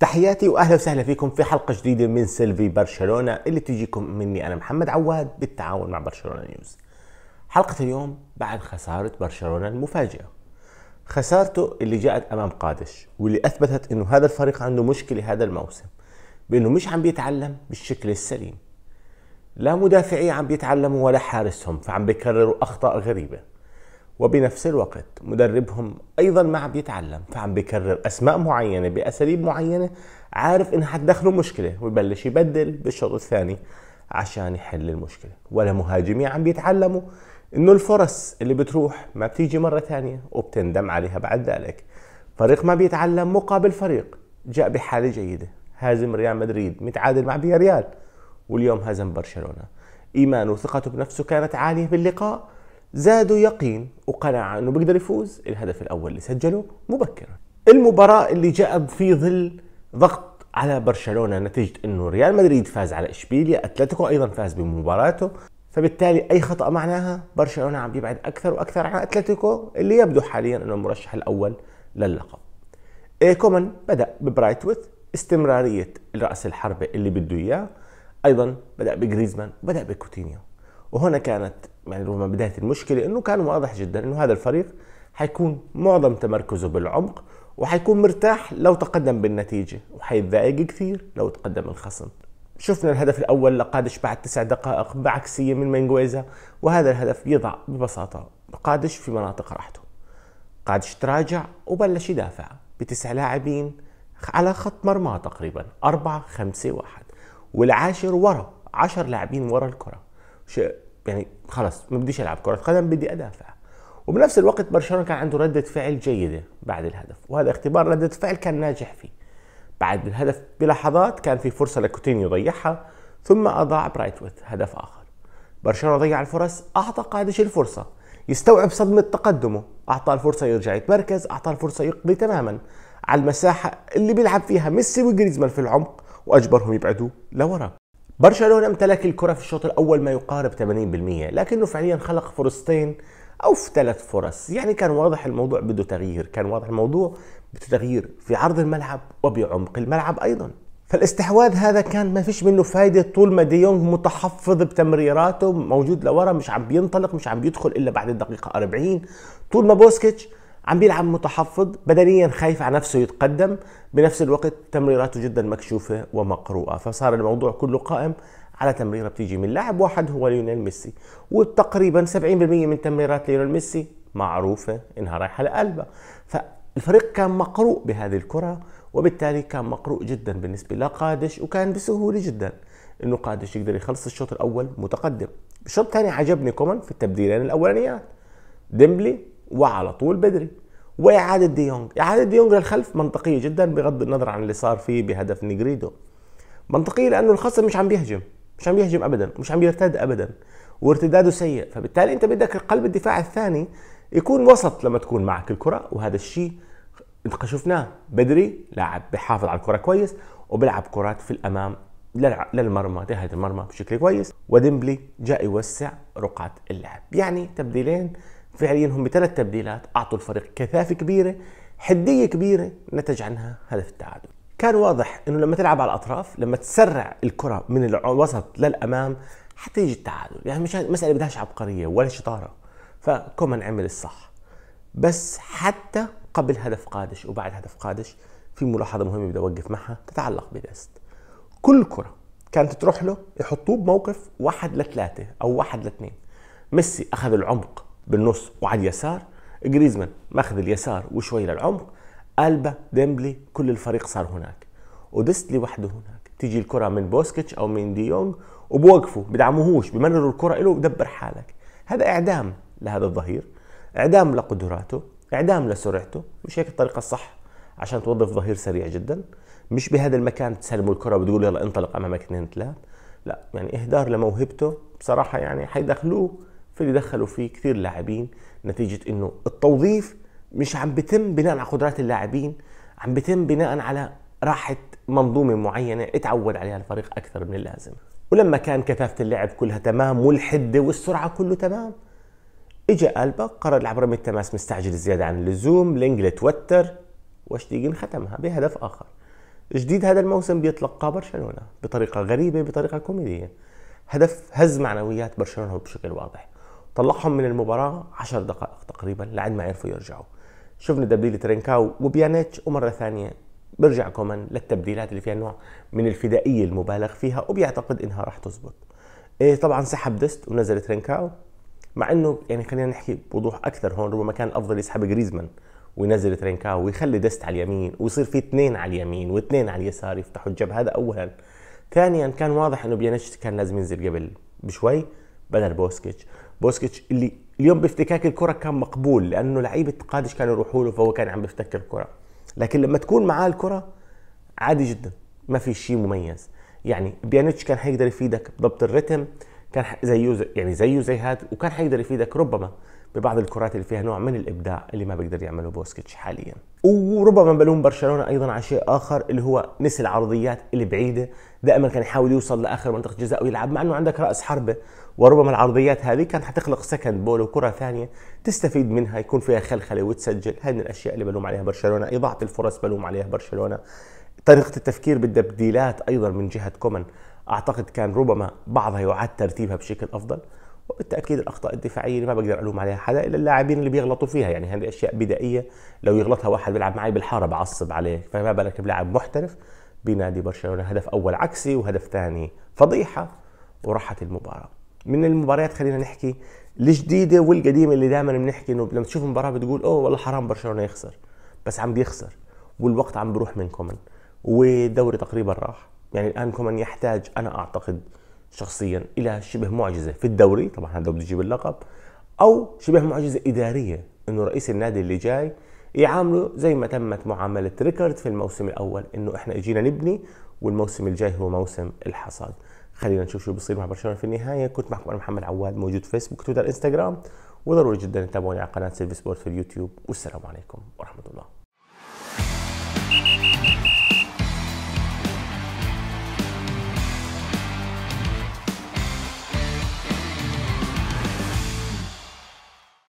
تحياتي واهلا وسهلا فيكم في حلقه جديده من سيلفي برشلونه اللي بتجيكم مني انا محمد عواد بالتعاون مع برشلونه نيوز. حلقه اليوم بعد خساره برشلونه المفاجئه. خسارته اللي جاءت امام قادش واللي اثبتت انه هذا الفريق عنده مشكله هذا الموسم بانه مش عم بيتعلم بالشكل السليم. لا مدافعي عم بيتعلموا ولا حارسهم فعم بيكرروا اخطاء غريبه. وبنفس الوقت مدربهم ايضا ما عم بيتعلم فعم بكرر اسماء معينه باساليب معينه عارف انها حتدخله مشكله ويبلش يبدل بالشوط الثاني عشان يحل المشكله ولا مهاجمين عم بيتعلموا انه الفرص اللي بتروح ما بتيجي مره ثانيه وبتندم عليها بعد ذلك فريق ما بيتعلم مقابل فريق جاء بحاله جيده هازم ريال مدريد متعادل مع ريال واليوم هزم برشلونه ايمانه وثقته بنفسه كانت عاليه باللقاء زادوا يقين وقناعة أنه بيقدر يفوز الهدف الأول اللي سجله مبكرا المباراة اللي جاءت في ظل ضغط على برشلونه نتيجه انه ريال مدريد فاز على اشبيليا، اتلتيكو ايضا فاز بمباراته، فبالتالي اي خطا معناها برشلونه عم يبعد اكثر واكثر عن اتلتيكو اللي يبدو حاليا انه المرشح الاول لللقب. إيه كومان بدا ببرايتويث استمراريه راس الحربه اللي بده اياه، ايضا بدا بجريزمان وبدا بكوتينيو، وهنا كانت يعني رغم بدايه المشكله انه كان واضح جدا انه هذا الفريق حيكون معظم تمركزه بالعمق وحيكون مرتاح لو تقدم بالنتيجه وحيتضايق كثير لو تقدم الخصم شفنا الهدف الاول لقادش بعد تسع دقائق بعكسيه من مينغويزا وهذا الهدف يضع ببساطه قادش في مناطق راحته قادش تراجع وبلش يدافع بتسع لاعبين على خط مرمى تقريبا أربعة خمسة واحد والعاشر ورا عشر لاعبين ورا الكرة شيء يعني خلص ما بديش العب كره قدم بدي ادافع وبنفس الوقت برشلونه كان عنده رده فعل جيده بعد الهدف وهذا اختبار رده فعل كان ناجح فيه بعد الهدف بلحظات كان في فرصه لكوتينيو يضيعها ثم اضاع برايتويت هدف اخر برشلونه ضيع الفرص اعطى قادش الفرصه يستوعب صدمه تقدمه اعطى الفرصه يرجع يتمركز اعطى الفرصه يقضي تماما على المساحه اللي بيلعب فيها ميسي وجريزمان في العمق واجبرهم يبعدوا لورا برشلونة امتلك الكرة في الشوط الأول ما يقارب 80% لكنه فعليا خلق فرصتين أو في ثلاث فرص يعني كان واضح الموضوع بده تغيير كان واضح الموضوع بده تغيير في عرض الملعب وبعمق الملعب أيضا فالاستحواذ هذا كان ما فيش منه فايدة طول ما ديونغ دي متحفظ بتمريراته موجود لورا مش عم بينطلق مش عم بيدخل إلا بعد الدقيقة 40 طول ما بوسكيتش عم بيلعب متحفظ بدنيا خايف على نفسه يتقدم بنفس الوقت تمريراته جدا مكشوفه ومقروءه فصار الموضوع كله قائم على تمريره بتيجي من لاعب واحد هو ليونيل ميسي وتقريبا 70% من تمريرات ليونيل ميسي معروفه انها رايحه لقلبه فالفريق كان مقروء بهذه الكره وبالتالي كان مقروء جدا بالنسبه لقادش وكان بسهوله جدا انه قادش يقدر يخلص الشوط الاول متقدم الشوط الثاني عجبني كومان في التبديلين الاولانيات ديمبلي وعلى طول بدري واعاده ديونج دي اعاده ديونج دي للخلف منطقيه جدا بغض النظر عن اللي صار فيه بهدف نيجريدو منطقيه لانه الخصم مش عم بيهجم مش عم بيهجم ابدا مش عم بيرتد ابدا وارتداده سيء فبالتالي انت بدك قلب الدفاع الثاني يكون وسط لما تكون معك الكره وهذا الشيء شفناه بدري لاعب بحافظ على الكره كويس وبلعب كرات في الامام للمرمى نهايه المرمى بشكل كويس وديمبلي جاء يوسع رقعه اللعب يعني تبديلين فعليا هم بثلاث تبديلات اعطوا الفريق كثافه كبيره حديه كبيره نتج عنها هدف التعادل كان واضح انه لما تلعب على الاطراف لما تسرع الكره من الوسط للامام حتى يجي التعادل يعني مش مساله بدهاش عبقريه ولا شطاره فكومان عمل الصح بس حتى قبل هدف قادش وبعد هدف قادش في ملاحظه مهمه بدي اوقف معها تتعلق بدست كل كره كانت تروح له يحطوه بموقف واحد لثلاثه او واحد لاثنين ميسي اخذ العمق بالنص وعلى اليسار جريزمان ماخذ اليسار وشوي للعمق البا ديمبلي كل الفريق صار هناك وديست لوحده هناك تيجي الكره من بوسكيتش او من ديونج دي وبوقفوا بدعموهوش بمرروا الكره له ودبر حالك هذا اعدام لهذا الظهير اعدام لقدراته اعدام لسرعته مش هيك الطريقه الصح عشان توظف ظهير سريع جدا مش بهذا المكان تسلموا الكره وتقول يلا انطلق امامك اثنين ثلاث لا يعني اهدار لموهبته بصراحه يعني حيدخلوه فاللي دخلوا فيه كثير لاعبين نتيجه انه التوظيف مش عم بتم بناء على قدرات اللاعبين عم بتم بناء على راحه منظومه معينه اتعود عليها الفريق اكثر من اللازم ولما كان كثافه اللعب كلها تمام والحده والسرعه كله تمام اجى البا قرر يلعب رمي التماس مستعجل زياده عن اللزوم لينجل توتر وشتيجن ختمها بهدف اخر جديد هذا الموسم بيتلقى برشلونه بطريقه غريبه بطريقه كوميديه هدف هز معنويات برشلونه بشكل واضح طلعهم من المباراه 10 دقائق تقريبا لعد ما عرفوا يرجعوا شفنا تبديل ترينكاو وبيانيتش ومره ثانيه برجع كومان للتبديلات اللي فيها نوع من الفدائيه المبالغ فيها وبيعتقد انها راح تزبط إيه طبعا سحب دست ونزل ترينكاو مع انه يعني خلينا نحكي بوضوح اكثر هون ربما كان الافضل يسحب جريزمان وينزل ترينكاو ويخلي دست على اليمين ويصير في اثنين على اليمين واثنين على اليسار يفتحوا الجبهه هذا اولا ثانيا كان واضح انه بيانيتش كان لازم ينزل قبل بشوي بدل بوسكيتش بوسكيتش اللي اليوم بافتكاك الكره كان مقبول لانه لعيبه قادش كانوا يروحوا له فهو كان عم بيفتك الكره لكن لما تكون معاه الكره عادي جدا ما في شيء مميز يعني بيانيتش كان حيقدر يفيدك بضبط الريتم كان زيه يعني زيه زي هاد وكان حيقدر يفيدك ربما ببعض الكرات اللي فيها نوع من الابداع اللي ما بيقدر يعمله بوسكيتش حاليا وربما بلوم برشلونه ايضا على شيء اخر اللي هو نسي العرضيات البعيده دائما كان يحاول يوصل لاخر منطقه جزاء ويلعب مع انه عندك راس حربه وربما العرضيات هذه كانت حتخلق سكند بول وكره ثانيه تستفيد منها يكون فيها خلخله وتسجل هاي من الاشياء اللي بلوم عليها برشلونه اضاعه الفرص بلوم عليها برشلونه طريقه التفكير بالتبديلات ايضا من جهه كومن اعتقد كان ربما بعضها يعاد ترتيبها بشكل افضل وبالتاكيد الاخطاء الدفاعيه اللي ما بقدر الوم عليها حدا الا اللاعبين اللي بيغلطوا فيها يعني هذه اشياء بدائيه لو يغلطها واحد بيلعب معي بالحاره بعصب عليه فما بالك بلاعب محترف بنادي برشلونه هدف اول عكسي وهدف ثاني فضيحه وراحت المباراه من المباريات خلينا نحكي الجديده والقديمه اللي دائما بنحكي انه لما تشوف مباراه بتقول اوه والله حرام برشلونه يخسر بس عم بيخسر والوقت عم بروح من كومن والدوري تقريبا راح يعني الان كومن يحتاج انا اعتقد شخصيا الى شبه معجزه في الدوري طبعا هذا بده يجيب اللقب او شبه معجزه اداريه انه رئيس النادي اللي جاي يعامله زي ما تمت معامله ريكارد في الموسم الاول انه احنا اجينا نبني والموسم الجاي هو موسم الحصاد خلينا نشوف شو بصير مع برشلونه في النهايه كنت معكم انا محمد عواد موجود فيسبوك تويتر انستغرام وضروري جدا تتابعوني على قناه سيلفي سبورت في اليوتيوب والسلام عليكم ورحمة